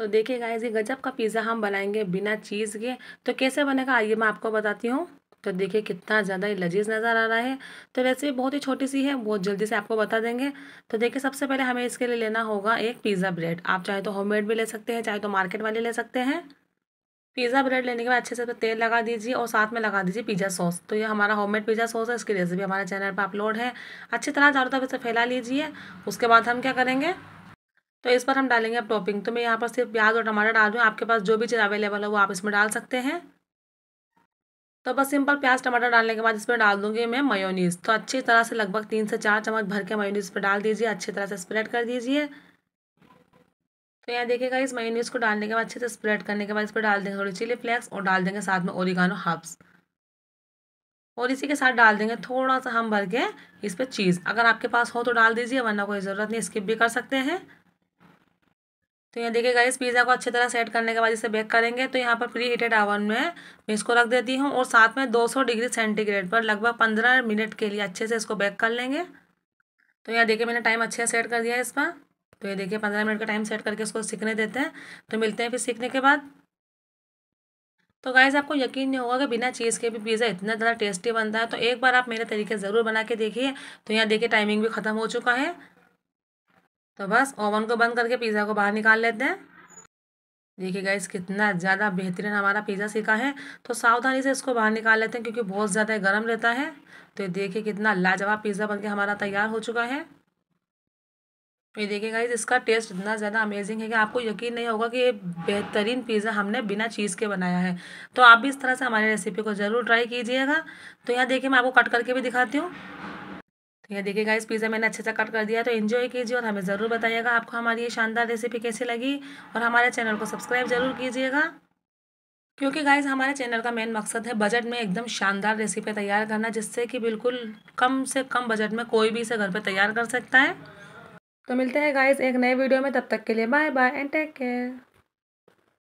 तो देखिए गाइज ये गजब का पिज़्ज़ा हम बनाएंगे बिना चीज़ के तो कैसे बनेगा आइए मैं आपको बताती हूँ तो देखिए कितना ज़्यादा लजीज नज़र आ रहा है तो रेसिपी बहुत ही छोटी सी है बहुत जल्दी से आपको बता देंगे तो देखिए सबसे पहले हमें इसके लिए लेना होगा एक पिज़्ज़ा ब्रेड आप चाहे तो होममेड भी ले सकते हैं चाहे तो मार्केट वाले ले सकते हैं पिज़्ज़ा ब्रेड लेने के बाद अच्छे से तो तेल लगा दीजिए और साथ में लगा दीजिए पिज़्ज़ा सॉस तो ये हमारा होममेड पिज़्ज़ा सॉस है इसकी रेसिपी हमारे चैनल पर अपलोड है अच्छी तरह चारों तरफ इसे फैला लीजिए उसके बाद हम क्या करेंगे तो इस पर हम डालेंगे अब टॉपिंग तो मैं यहाँ पर सिर्फ प्याज और टमाटर डाल दूँ हूँ आपके पास जो भी चीज़ अवेलेबल है वो आप इसमें डाल सकते हैं तो बस सिंपल प्याज टमाटर डालने के बाद इसमें डाल दूंगी मैं मयोनीस तो अच्छी तरह से लगभग तीन से चार चम्मच भर के मयोनीस पर डाल दीजिए अच्छी तरह से स्प्रेड कर दीजिए तो यहाँ देखिएगा इस मयोनीस को डालने के बाद अच्छे से स्प्रेड करने के बाद इस पर डाल देंगे थोड़ी चिली फ्लेक्स और डाल देंगे साथ में ओरिगानो हब्स और इसी के साथ डाल देंगे थोड़ा सा हम भर के इस पर चीज़ अगर आपके पास हो तो डाल दीजिए वरना कोई ज़रूरत नहीं स्किप भी कर सकते हैं तो यहाँ देखिए गाइस पिज़्ज़ा को अच्छी तरह सेट करने के बाद इसे बेक करेंगे तो यहाँ पर प्री हीटेड आवन में मैं इसको रख देती हूँ और साथ में 200 डिग्री सेंटीग्रेड पर लगभग 15 मिनट के लिए अच्छे से इसको बेक कर लेंगे तो यहाँ देखिए मैंने टाइम अच्छे से सेट कर दिया है पर तो ये देखिए पंद्रह मिनट का टाइम सेट करके इसको सीखने देते हैं तो मिलते हैं फिर सीखने के बाद तो गाइज़ आपको यकीन नहीं होगा कि बिना चीज़ के भी पिज़्ज़ा इतना ज़्यादा टेस्टी बनता है तो एक बार आप मेरे तरीके ज़रूर बना के देखिए तो यहाँ देखिए टाइमिंग भी ख़त्म हो चुका है तो बस ओवन को बंद करके पिज़्ज़ा को बाहर निकाल लेते हैं देखिए गैस कितना ज़्यादा बेहतरीन हमारा पिज़्ज़ा सीखा है तो सावधानी से इसको बाहर निकाल लेते हैं क्योंकि बहुत ज़्यादा गर्म रहता है तो ये देखिए कितना लाजवाब पिज़्ज़ा बनके हमारा तैयार हो चुका है तो ये देखिए गाइस इसका टेस्ट इतना ज़्यादा अमेजिंग है कि आपको यकीन नहीं होगा कि ये बेहतरीन पिज़्ज़ा हमने बिना चीज़ के बनाया है तो आप भी इस तरह से हमारी रेसिपी को ज़रूर ट्राई कीजिएगा तो यहाँ देखिए मैं आपको कट करके भी दिखाती हूँ यह देखिए गाइस पिज़्ज़ा मैंने अच्छे से कट कर दिया तो एंजॉय कीजिए और हमें ज़रूर बताइएगा आपको हमारी ये शानदार रेसिपी कैसी लगी और हमारे चैनल को सब्सक्राइब ज़रूर कीजिएगा क्योंकि गाइस हमारे चैनल का मेन मकसद है बजट में एकदम शानदार रेसिपी तैयार करना जिससे कि बिल्कुल कम से कम बजट में कोई भी इसे घर पे तैयार कर सकता है तो मिलते हैं गाइज़ एक नए वीडियो में तब तक के लिए bye bye and take care